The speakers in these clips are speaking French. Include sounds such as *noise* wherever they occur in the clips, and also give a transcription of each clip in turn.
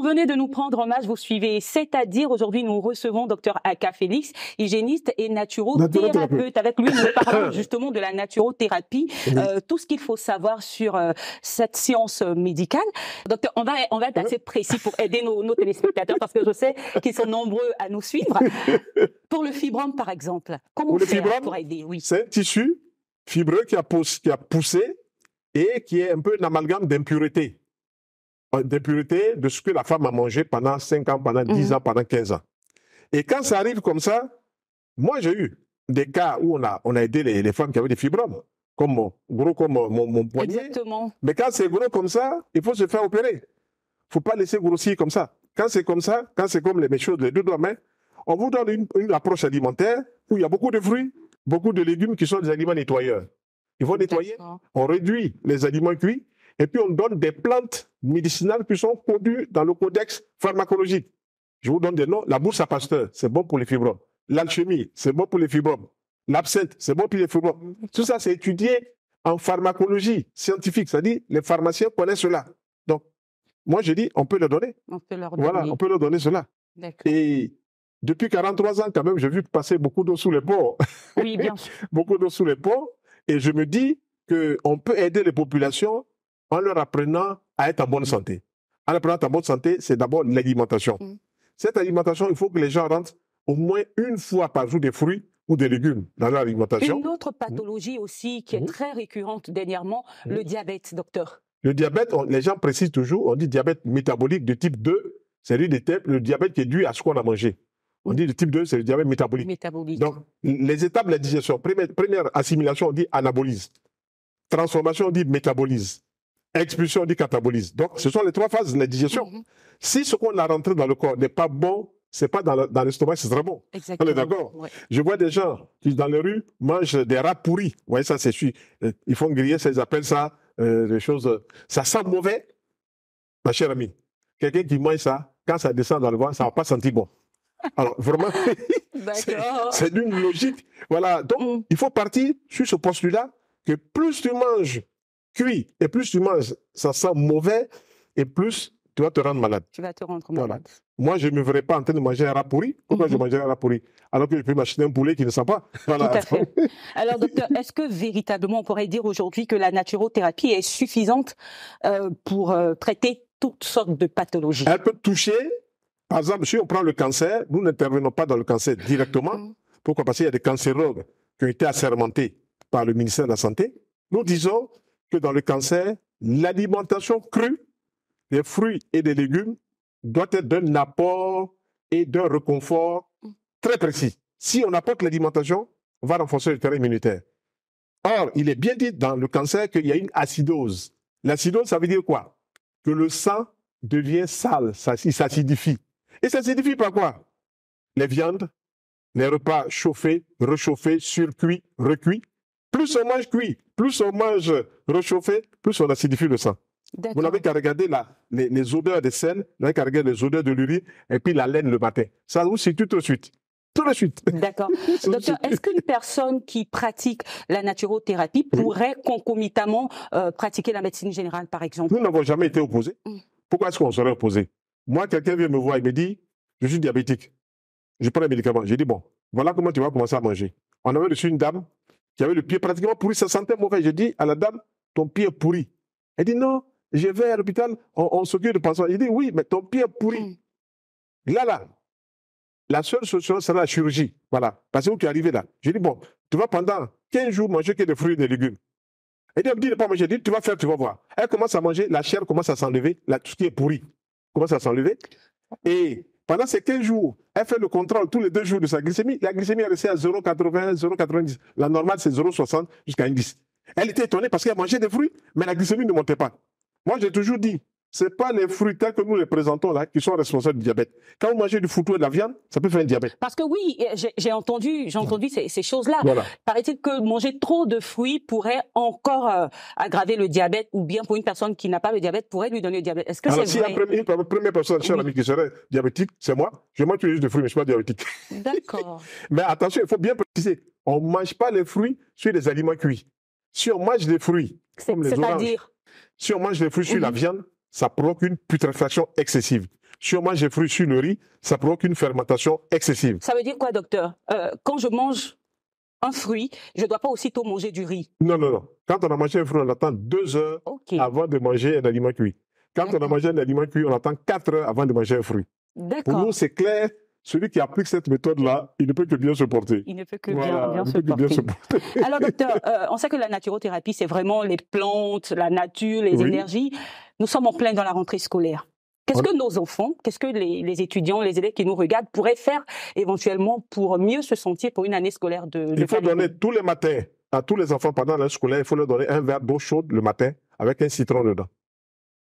vous venez de nous prendre en vous suivez, c'est-à-dire aujourd'hui nous recevons docteur Aka Félix, hygiéniste et naturothérapeute. Avec lui, nous parlons justement de la naturothérapie, euh, tout ce qu'il faut savoir sur euh, cette science médicale. Docteur, on va, on va être assez précis pour aider nos, téléspectateurs parce que je sais qu'ils sont nombreux à nous suivre. pour le fibrome, par exemple, comment pour faire pour aider oui. C'est un tissu fibreux qui a, poussé, qui a poussé et qui est un peu un amalgame d'impuretés d'impureté de ce que la femme a mangé pendant 5 ans, pendant 10 mhm. ans, pendant 15 ans. Et quand ça arrive comme ça, moi j'ai eu des cas où on a, on a aidé les, les femmes qui avaient des fibromes, comme gros comme mon, poignet. Mais quand c'est gros comme ça, il faut se faire opérer. Il faut pas laisser grossir comme ça. Quand c'est comme ça, quand c'est comme les, méchants choses, les deux doigts mais on vous donne une, une approche alimentaire où il y a beaucoup de fruits, beaucoup de légumes qui sont des aliments nettoyeurs. Il faut nettoyer. On réduit les aliments cuits et puis on donne des plantes médicinales qui sont conduites dans le codex pharmacologique. Je vous donne des noms. La bourse à pasteur, c'est bon pour les fibromes. L'alchimie, c'est bon pour les fibromes. L'absinthe, c'est bon pour les fibromes. Tout ça, c'est étudié en pharmacologie scientifique. C'est-à-dire, les pharmaciens connaissent cela. Donc, moi, je dis, on peut le donner. On peut leur donner. Voilà, on peut leur donner cela. Et depuis 43 ans, quand même, j'ai vu passer beaucoup d'eau sous les ponts. Oui, bien sûr. *laughs* beaucoup d'eau sous les ponts. Et je me dis qu'on peut aider les populations en leur apprenant à être en bonne santé. En apprenant à être en bonne santé, c'est d'abord l'alimentation. Mm. Cette alimentation, il faut que les gens rentrent au moins une fois par jour des fruits ou des légumes dans leur alimentation. Une autre pathologie aussi qui est mm. très récurrente dernièrement, mm. le diabète, docteur. Le diabète, les gens précisent toujours, on dit diabète métabolique de type 2, c'est le, le diabète qui est dû à ce qu'on a mangé. On dit le type 2, c'est le diabète métabolique. Donc, les étapes de la digestion, première, assimilation, on dit anabolisme. Transformation, on dit métabolisme expulsion du catabolisme. Donc, ce sont les trois phases de la digestion. Mhm. Si ce qu'on a rentré dans le corps n'est pas bon, c'est pas dans l'estomac, c'est très bon. Exactement. On est d'accord Je vois des gens qui, dans les rues, mangent des rats pourris. Vous voyez, ça, c'est euh, Ils font griller, ça, ils appellent ça euh, des choses. Euh, ça sent mauvais, ma chère amie. Quelqu'un qui mange ça, quand ça descend dans le ventre, ça n'a pas senti bon. Alors, vraiment, *laughs* c'est d'une logique. Voilà. Donc, mm. il faut partir sur ce postulat que plus tu manges cuit, et plus tu manges, ça sent mauvais, et plus tu vas te rendre malade. Tu vas te rendre malade. Moi, je ne me verrais pas en train de manger un rat pourri. Pourquoi mm-hmm. je mangerais un rat pourri Alors que je peux m'acheter un poulet qui ne sent pas. Alors, docteur, est-ce que véritablement on pourrait dire aujourd'hui que la naturothérapie est suffisante euh, pour euh, traiter toutes sortes de pathologies Elle peut toucher, par exemple, si on prend le cancer, nous n'intervenons pas dans le cancer directement. Mm-hmm. Pourquoi Parce qu'il y a des cancérologues qui ont été assermentés par le ministère de la Santé. Nous disons, que dans le cancer, l'alimentation crue des fruits et des légumes doit être d'un apport et d'un reconfort très précis. Si on apporte l'alimentation, on va renforcer le terrain immunitaire. Or, il est bien dit dans le cancer qu'il y a une acidose. L'acidose, ça veut dire quoi Que le sang devient sale, ça, il s'acidifie. Et ça s'acidifie par quoi Les viandes, les repas chauffés, réchauffés, surcuits, recuits, plus on mange cuit, plus on mange réchauffé, plus on acidifie le sang. Vous n'avez qu'à regarder les, odeurs des selles, vous n'avez qu'à regarder les odeurs de l'urine et puis la laine le matin. Ça aussi, tout de suite. Tout de suite. D'accord. *laughs* Docteur, est-ce qu'une personne qui pratique la naturothérapie pourrait concomitamment euh, pratiquer la médecine générale, par exemple Nous n'avons jamais été opposés. Mm. Pourquoi est-ce qu'on serait opposés Moi, quelqu'un vient me voir et me dit Je suis diabétique. Je prends les médicaments. J'ai dit Bon, voilà comment tu vas commencer à manger. On avait reçu une dame j'avais le pied pratiquement pourri, Ça sentait mauvais. Je dis à la dame, ton pied est pourri. Elle dit non, je vais à l'hôpital, on, s'occupe de ça Je dis oui, mais ton pied est pourri. Hmm. Là, là, la seule solution c'est la chirurgie. Voilà, parce que tu es arrivé là. Je dis bon, tu vas pendant 15 jours manger que des fruits et des légumes. elle dit ne pas manger. Je dis, tu vas faire, tu vas voir. Elle commence à manger, la chair commence à s'enlever, tout ce qui est pourri commence à s'enlever. Et pendant ces 15 jours, elle fait le contrôle tous les deux jours de sa glycémie. La glycémie est restée à 0,80, 0,90. La normale, c'est 0,60 jusqu'à 1,10. Elle était étonnée parce qu'elle mangeait des fruits, mais la glycémie ne montait pas. Moi, j'ai toujours dit, ce pas les fruits tels que nous les présentons là qui sont responsables du diabète. Quand vous mangez du fruit et de la viande, ça peut faire un diabète. Parce que oui, euh, j'ai entendu, j'ai entendu ces, ces choses-là. Voilà. Paraît-il que manger trop de fruits pourrait encore euh, aggraver le diabète, ou bien pour une personne qui n'a pas le diabète pourrait lui donner le diabète. Est-ce que c'est si Alors Si la première, personne, chère qui serait diabétique, c'est moi. Je mange juste des fruits, mais je suis pas diabétique. D'accord. *laughs* mais attention, il faut bien préciser, on ne mange pas les fruits sur les aliments cuits. Si on mange des fruits, c'est-à-dire si on mange les fruits sur la viande, ça provoque une putréfaction excessive. Si on mange des fruits sur le riz, ça provoque une fermentation excessive. Ça veut dire quoi, docteur euh, Quand je mange un fruit, je ne dois pas aussitôt manger du riz. Non, non, non. Quand on a mangé un fruit, on attend deux heures avant de manger un aliment cuit. Quand on a mangé un aliment cuit, on attend quatre heures avant de manger un fruit. Pour nous, c'est clair, celui qui applique cette méthode-là, il ne peut que bien se porter. Il ne peut que, bien, se porter. Alors, docteur, *laughs* euh, on sait que la naturothérapie, c'est vraiment les plantes, la nature, les énergies. Nous sommes en plein dans la rentrée scolaire. Qu'est-ce que nos enfants, qu'est-ce que les, étudiants, les élèves qui nous regardent pourraient faire éventuellement pour mieux se sentir pour une année scolaire de, de Il faut donner tous les matins à tous les enfants pendant l'année scolaire, il faut leur donner un verre d'eau chaude le matin avec un citron dedans,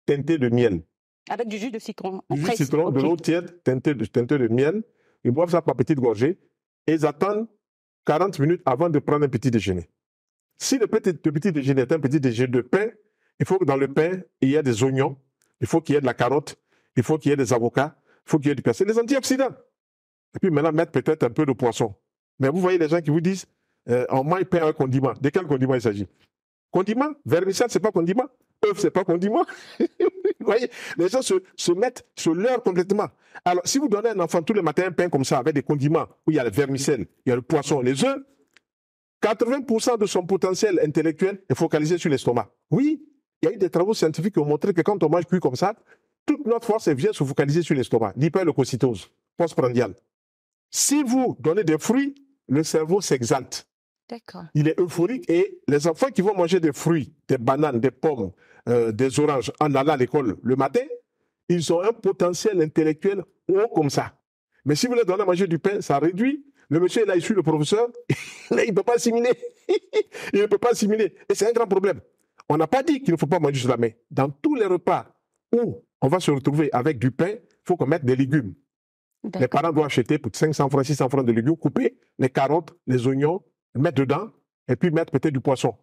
teinté de miel. Avec du jus de citron. Du jus de citron, de l'eau tiède teintée de, miel. Ils boivent ça par petites gorgées. et ils attendent 40 minutes avant de prendre un petit déjeuner. Si le petit, petit déjeuner est un petit déjeuner de pain, il faut que dans le pain, il y ait des oignons, il faut qu'il y ait de la carotte, il faut qu'il y ait des avocats, il faut qu'il y ait du persil, des antioxydants. Et puis maintenant, mettre peut-être un peu de poisson. Mais vous voyez les gens qui vous disent, en euh, main, mange pain un condiment. De quel condiment il s'agit Condiment Vermicelle, c'est pas condiment Œuf, c'est pas condiment *laughs* Vous voyez, les gens se, se mettent, sur leur complètement. Alors, si vous donnez à un enfant tous les matins un pain comme ça, avec des condiments, où il y a le vermicelle, il y a le poisson, les œufs, 80% de son potentiel intellectuel est focalisé sur l'estomac. Oui, il y a eu des travaux scientifiques qui ont montré que quand on mange cuit comme ça, toute notre force vient se focaliser sur l'estomac, l'hyperleucocytose postprandial. Si vous donnez des fruits, le cerveau s'exalte. Il est euphorique et les enfants qui vont manger des fruits, des bananes, des pommes, euh, des oranges en allant à l'école le matin, ils ont un potentiel intellectuel haut comme ça. Mais si vous leur donnez à manger du pain, ça réduit. Le monsieur, *laughs* là, il suit le professeur, là, il ne peut pas assimiler. *laughs* il ne peut pas assimiler. Et c'est un grand problème. On n'a pas dit qu'il ne faut pas manger sur la Dans tous les repas où on va se retrouver avec du pain, il faut qu'on mette des légumes. Les parents doivent acheter pour 500 francs, 600 francs de légumes, couper les carottes, les oignons, mettre dedans, et puis mettre peut-être du poisson.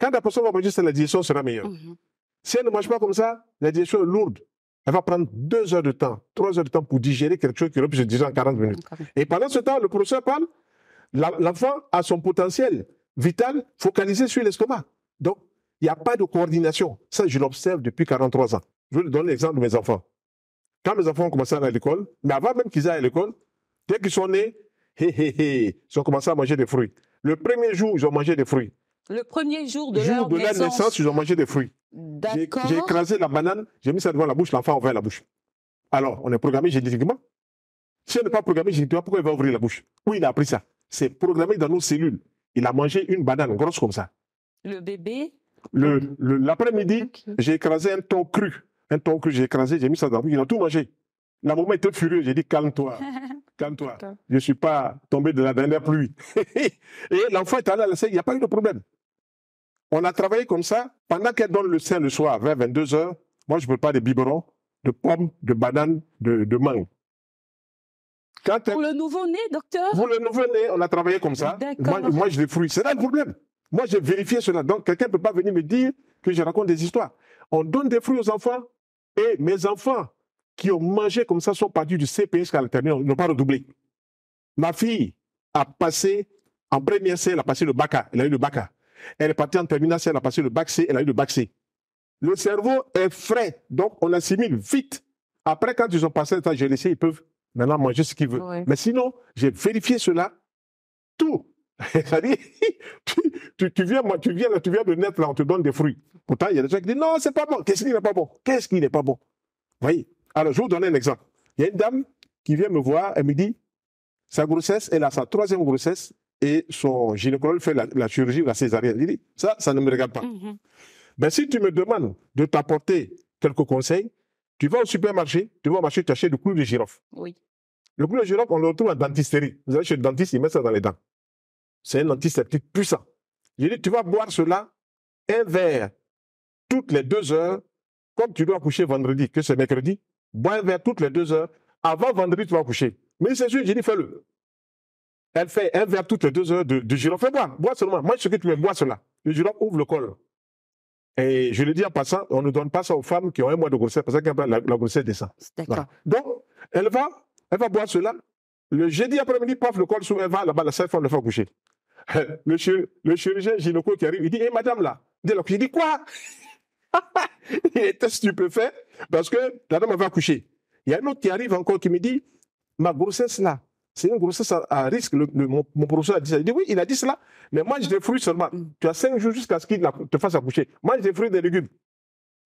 Quand la personne va manger, la digestion sera meilleure. Mhm. Si elle ne mange pas comme ça, la digestion est lourde. Elle va prendre deux heures de temps, trois heures de temps pour digérer quelque chose qui aurait plus de 10 ans, 40 minutes. Et pendant ce temps, le professeur parle, l'enfant a son potentiel vital focalisé sur l'estomac. Donc, il n'y a pas de coordination. Ça, je l'observe depuis 43 ans. Je vais vous donner l'exemple de mes enfants. Quand mes enfants ont commencé à aller à l'école, mais avant même qu'ils aillent à l'école, dès qu'ils sont nés, ils ont commencé à manger des fruits. Le premier jour, ils ont mangé des fruits. Le premier jour de, jour de la naissance, ils ont mangé des fruits. D'accord. J'ai écrasé la banane, j'ai mis ça devant la bouche, l'enfant a ouvert la bouche. Alors, on est programmé génétiquement. Si on n'est pas programmé génétiquement, pourquoi il va ouvrir la bouche Où il a appris ça C'est programmé dans nos cellules. Il a mangé une banane grosse comme ça. Le bébé le, L'après-midi, j'ai écrasé un thon cru. Un thon cru, j'ai écrasé, j'ai mis ça devant la bouche, il a tout mangé. La maman était furieuse, j'ai dit calme-toi. *laughs* Calme-toi. Je ne suis pas tombé de la dernière pluie. *laughs* Et l'enfant est allé à la salle, il n'y a pas eu de problème. On a travaillé comme ça. Pendant qu'elle donne le sein le soir, vers 22 h moi, je prépare peux pas de de pommes, de bananes, de, de mangue. Pour le nouveau-né, docteur Pour le nouveau-né, on a travaillé comme ça. Moi, moi, je fruits. C'est là le problème. Moi, j'ai vérifié cela. Donc, quelqu'un ne peut pas venir me dire que je raconte des histoires. On donne des fruits aux enfants et mes enfants qui ont mangé comme ça sont partis du CPI jusqu'à l'internat, n'ont pas redoublé. Ma fille a passé, en première C, elle a passé le BACA. Elle a eu le BACA. Elle est partie en terminale elle a passé le bac C, elle a eu le bac C. Le cerveau est frais, donc on assimile vite. Après, quand ils ont passé le temps laissé, ils peuvent maintenant manger ce qu'ils veulent. Mais sinon, j'ai vérifié cela, tout. *laughs* C'est-à-dire, tu, viens, tu viens, tu viens de naître, là, on te donne des fruits. Pourtant, il y a des gens qui disent, non, c'est pas bon. Qu'est-ce qui n'est pas bon? Qu'est-ce qui n'est pas bon? voyez? Alors, je vais vous donner un exemple. Il y a une dame qui vient me voir, elle me dit, sa grossesse, elle a sa troisième grossesse, et son gynécologue fait la, chirurgie ou la césarienne. Il dit, ça, ça ne me regarde pas. Mhm. Mais si tu me demandes de t'apporter quelques conseils, tu vas au supermarché, tu vas au marché, tu du clou de girofle. Oui. Le clou de girofle, on le retrouve en dentisterie. Vous allez chez le dentiste, il met ça dans les dents. C'est un antiseptique puissant. Je dis, tu vas boire cela un verre toutes les deux heures, comme tu dois coucher vendredi, que c'est mercredi, bois un verre toutes les deux heures. Avant vendredi, tu vas coucher. Mais c'est sûr, je dis fais-le. Elle fait un verre toutes les deux heures de, de girofle. Fais boire, bois seulement. Moi, ce que tu veux, bois cela. Le girofle ouvre le col. Et je le dis en passant, on ne donne pas ça aux femmes qui ont un mois de grossesse, parce que la, la grossesse descend. D'accord. Donc, elle va, elle va boire cela. Le jeudi après-midi, paf, le col s'ouvre, elle va là-bas, la seule femme le fait coucher. *laughs* Le, chirurgien gynéco qui arrive, il dit, hé madame là, dès là, Il dit quoi Il était stupéfait parce que la dame va coucher. Il y a un autre qui arrive encore qui me dit, ma grossesse là, c'est un grossesse à, risque. Le, mon, mon, professeur a dit ça. Il dit oui, il a dit cela, mais mange des fruits seulement. Mm. Tu as cinq jours jusqu'à ce qu'il te fasse accoucher. Mange des fruits et des légumes.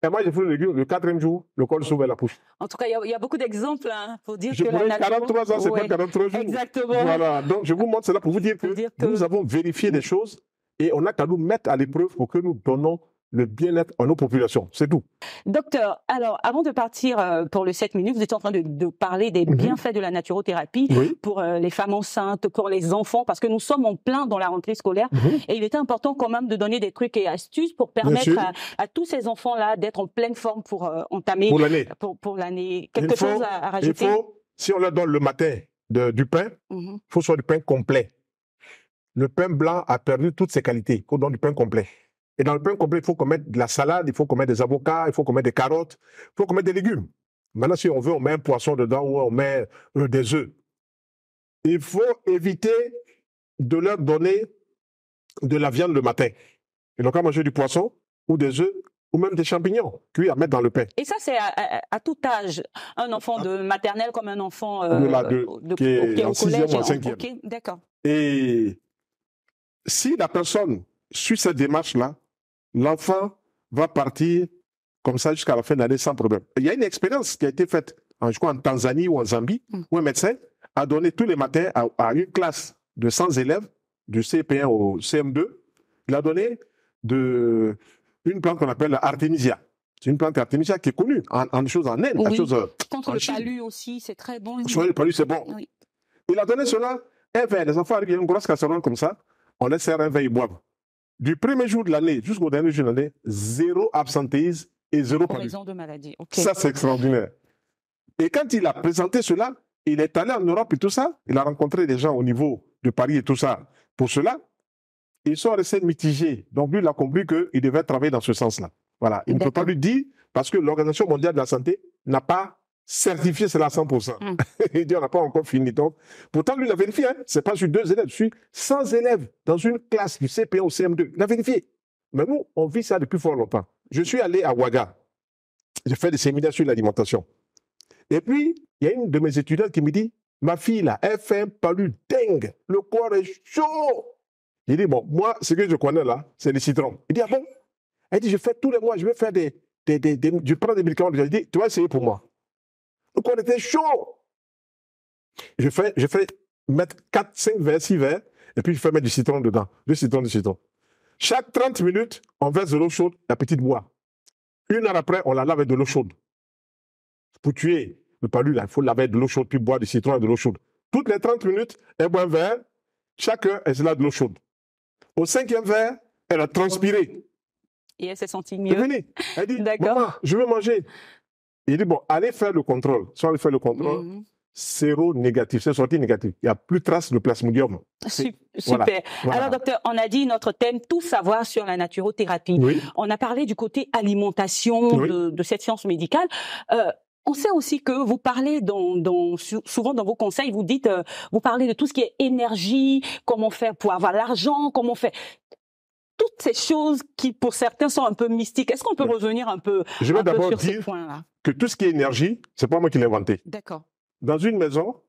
Et mange des fruits et des légumes. Le quatrième jour, le col s'ouvre la couche. En tout cas, il y, a beaucoup d'exemples hein, pour dire que la nature... 43 ans, c'est pas 43 jours. Exactement. Voilà. Donc, je vous montre cela pour vous dire, que, dire que, nous avons vérifié des choses et on a qu'à nous mettre à l'épreuve pour que nous donnons le bien-être en nos populations. C'est tout. Docteur, alors avant de partir euh, pour le 7 minutes, vous étiez en train de, parler des mhm. bienfaits de la naturothérapie pour euh, les femmes enceintes, pour les enfants, parce que nous sommes en plein dans la rentrée scolaire mhm. et il était important quand même de donner des trucs et astuces pour permettre à, tous ces enfants-là d'être en pleine forme pour euh, entamer pour l'année. Quelque chose à, rajouter. Il faut, si on leur donne le matin du pain, mhm. il faut soit du pain complet. Le pain blanc a perdu toutes ses qualités, faut donne du pain complet. Et dans le pain complet, il faut qu'on mette de la salade, il faut qu'on mette des avocats, il faut qu'on mette des carottes, il faut qu'on mette des légumes. Maintenant, si on veut, on met un poisson dedans ou on met euh, des œufs. Il faut éviter de leur donner de la viande le matin. Ils n'ont qu'à manger du poisson ou des œufs ou même des champignons cuits à mettre dans le pain. Et ça, c'est à, tout âge. Un enfant de maternelle comme un enfant euh, euh, de, qui est en collège. en hein. D'accord. Et si la personne suit cette démarche-là, l'enfant va partir comme ça jusqu'à la fin de l'année sans problème. Il y a une expérience qui a été faite, en, hein, je crois, en Tanzanie ou en Zambie, mm. où un médecin a donné tous les matins à, une classe de 100 élèves, du CP1 au CM2, il a donné de, une plante qu'on appelle Artemisia. C'est une plante Artemisia qui est connue en, en choses en Inde. Euh, Contre le palu aussi, c'est très bon. le palu, c'est bon. Il a donné cela, un verre. Les enfants arrivent, une grosse casserole comme ça, on laisse un verre, ils boivent du premier jour de l'année jusqu'au dernier jour de l'année, zéro absentéisme et zéro raison de maladie. Ça, c'est extraordinaire. Et quand il a présenté cela, il est allé en Europe et tout ça. Il a rencontré des gens au niveau de Paris et tout ça. Pour cela, ils sont restés mitigés. Donc lui, il a compris qu'il devait travailler dans ce sens-là. Voilà. Il ne peut pas lui dire parce que l'Organisation mondiale de la santé n'a pas Certifié, c'est là 100%. il dit, on n'a pas encore fini. Donc, pourtant, lui, il a vérifié. Hein. C'est pas sur deux élèves, sur 100 élèves dans une classe du cp au CM2. Il a vérifié. Mais nous, on vit ça depuis fort longtemps. Je suis allé à Ouaga. Je fais des séminaires sur l'alimentation. Et puis, il y a une de mes étudiantes qui me dit, ma fille, là, elle fait un palu dingue. Le corps est chaud. Il dit, bon, moi, ce que je connais là, c'est les citrons. Il dit, ah bon? Elle dit, je fais tous les mois, je vais faire des, des, je prends des médicaments. Je dis, tu vas essayer pour moi. Donc on était chaud. Je fais, mettre 4, 5 verres, 6 verres, et puis je fais mettre du citron dedans. deux citrons, du citron. Chaque 30 minutes, on verse de l'eau chaude, la petite boit. Une heure après, on la lave avec de l'eau chaude. Pour tuer le palu, il faut laver de l'eau chaude, puis boire du citron et de l'eau chaude. Toutes les 30 minutes, elle boit un verre, chaque heure, elle se lave de l'eau chaude. Au cinquième verre, elle a transpiré. Et elle s'est sentie mieux. Elle dit, Maman, je veux manger. Il dit, bon, allez faire le contrôle. Soit il fait le contrôle. Mm négatif, c'est sorti négatif. Il n'y a plus trace de plasmodium. Super. Alors, docteur, on a dit notre thème, tout savoir sur la naturothérapie. On a parlé du côté alimentation de, cette science médicale. Euh, on sait aussi que vous parlez dans, souvent dans vos conseils, vous dites, euh, vous parlez de tout ce qui est énergie, comment faire pour avoir l'argent, comment faire toutes ces choses qui, pour certains, sont un peu mystiques. Est-ce qu'on peut revenir un peu, Je vais d'abord dire que tout ce qui est énergie, c'est pas moi qui l'ai inventé. D'accord. Dans une maison,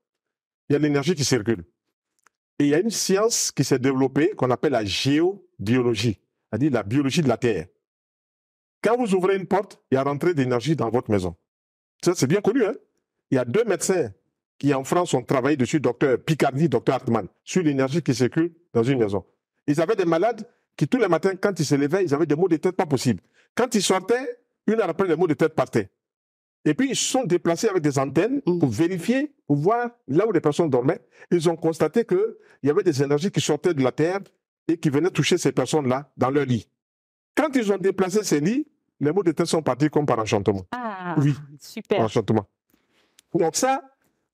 il y a l'énergie qui circule. Et il y a une science qui s'est développée qu'on appelle la géobiologie, c'est-à-dire la biologie de la Terre. Quand vous ouvrez une porte, il y a rentrée d'énergie dans votre maison. Ça, c'est bien connu. Hein. il y a deux médecins qui, en France, ont travaillé dessus, docteur Picardie, docteur Hartmann, sur l'énergie qui circule dans une maison. Ils avaient des malades qui tous les matins, quand ils se levaient, ils avaient des maux de tête pas possibles. Quand ils sortaient, une heure après, les maux de tête partaient. Et puis, ils se sont déplacés avec des antennes mm. pour vérifier, pour voir là où les personnes dormaient. Ils ont constaté qu'il y avait des énergies qui sortaient de la terre et qui venaient toucher ces personnes-là dans leur lit. Quand ils ont déplacé ces lits, les maux de tête sont partis comme par enchantement. Ah, oui, super. Par enchantement. Donc ça,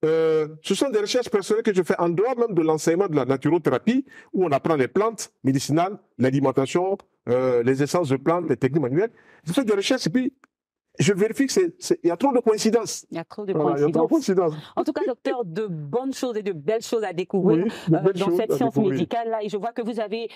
euh, ce sont des recherches personnelles que je fais en dehors même de l'enseignement de la naturothérapie, où on apprend les plantes médicinales, l'alimentation, euh, les essences de plantes, les techniques manuelles. C'est fais des recherches et puis je vérifie qu'il y a trop de coïncidences. Il y a trop de coïncidences. En tout cas, docteur, de bonnes choses et de belles choses à découvrir euh, dans cette science médicale-là. Et je vois que vous avez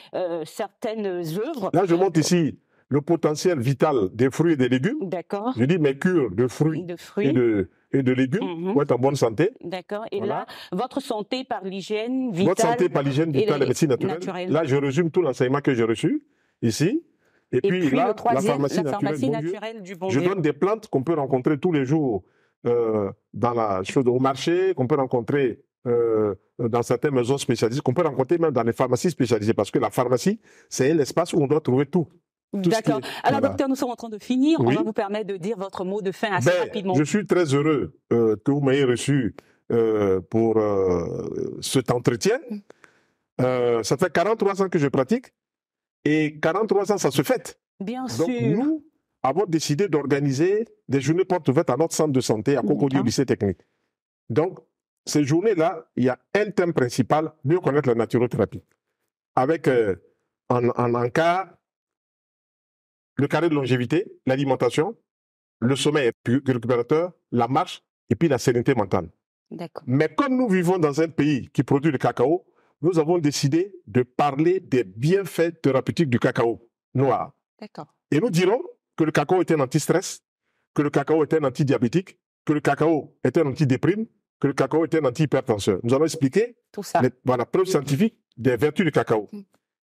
certaines œuvres. Là, je montre ici le potentiel vital des fruits et des légumes. D'accord. Je dis mes cures de fruits, de fruits. et de et de légumes pour être en bonne santé. D'accord. Et là, votre santé par l'hygiène vitale. Votre santé par l'hygiène et la médecine naturelle. Là, je résume tout l'enseignement que j'ai reçu ici. Et, puis, là, la pharmacie, naturelle, du bon Dieu. Je donne des plantes qu'on peut rencontrer tous les jours euh, dans la au marché, qu'on peut rencontrer euh, dans certaines maisons spécialisées, qu'on peut rencontrer même dans les pharmacies spécialisées, parce que la pharmacie, c'est l'espace où on doit trouver tout. D'accord. Alors, docteur, nous sommes en train de finir. On va vous permettre de dire votre mot de fin assez ben, rapidement. Je suis très heureux euh, que vous m'ayez reçu euh, pour euh, cet entretien. ça fait 43 ans que je pratique et 43 ans, ça se fête. Bien Donc, sûr. Nous avons décidé d'organiser des journées porte ouvertes à notre centre de santé à Cocody lycée technique. Donc, ces journées-là, il y a un thème principal, mieux connaître la naturothérapie. Avec en, en encart, le carré de longévité, l'alimentation, le sommeil récupérateur, la marche et puis la sérénité mentale. Mais comme nous vivons dans un pays qui produit le cacao, nous avons décidé de parler des bienfaits thérapeutiques du cacao noir. Et nous dirons que le cacao est un anti-stress, que le cacao est un anti-diabétique, que le cacao est un antidéprime, que le cacao est un anti-hypertenseur. Nous allons expliquer Tout ça. preuve scientifique des vertus du cacao. Mm.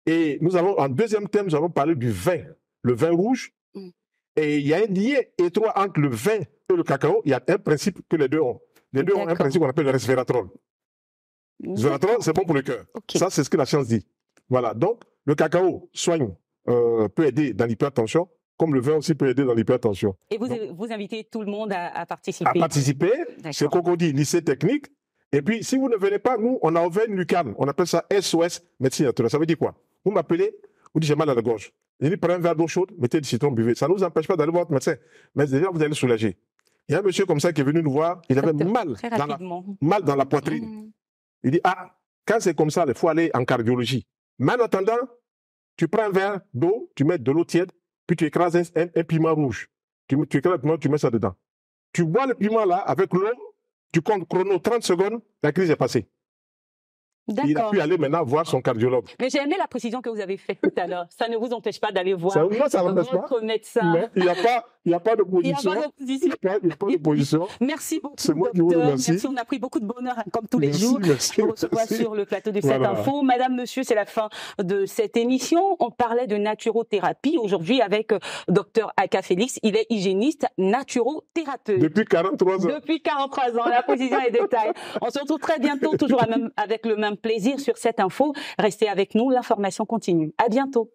Et nous avons, en deuxième thème, nous allons parler du vin le vin rouge. Mm. Et il y a un lien étroit entre le vin et le cacao. Il y a un principe que les deux ont. Les deux ont un principe qu'on appelle le resveratrol. resveratrol, mm. c'est bon pour le cœur. Ça, c'est ce que la science dit. Voilà. Donc, le cacao soigne, euh, peut aider dans l'hypertension, comme le vin aussi peut aider dans l'hypertension. Et vous, invitez tout le monde à, participer À participer. C'est qu'on dit, lycée technique. Et puis, si vous ne venez pas, nous, on a ouvert une lucarne. On appelle ça SOS médecine naturelle. Ça veut dire quoi Vous m'appelez, vous dites j'ai mal à la gorge. Il dit, prenez un verre d'eau chaude, mettez du citron, buvez. Ça ne vous empêche pas d'aller voir votre médecin. Mais déjà, vous allez soulager. Il y a un monsieur comme ça qui est venu nous voir, il avait mal dans, la, mal dans la poitrine. Mm. Il dit, ah, quand c'est comme ça, il faut aller en cardiologie. Mais en attendant, tu prends un verre d'eau, tu mets de l'eau tiède, puis tu écrases un, piment rouge. Tu, tu écrases le piment, tu mets ça dedans. Tu bois le piment là avec l'eau, tu comptes chrono 30 secondes, la crise est passée. Il a pu aller maintenant voir son cardiologue. Mais j'ai aimé la précision que vous avez faite tout à l'heure. Ça ne vous empêche pas d'aller voir votre médecin. il n'y a pas, il a pas de position. Il n'y a pas *laughs* de position. Merci beaucoup. docteur Merci, on a pris beaucoup de bonheur, hein, comme tous les jours. sur le plateau de cette info. Madame, monsieur, c'est la fin de cette émission. On parlait de naturothérapie aujourd'hui avec euh, docteur Aka Félix. Il est hygiéniste naturothérapeute. Depuis 43 ans. Depuis 43 ans. La précision est détail. *laughs* On se retrouve très bientôt, toujours avec le même plaisir sur cette info. Restez avec nous, l'information continue. À bientôt.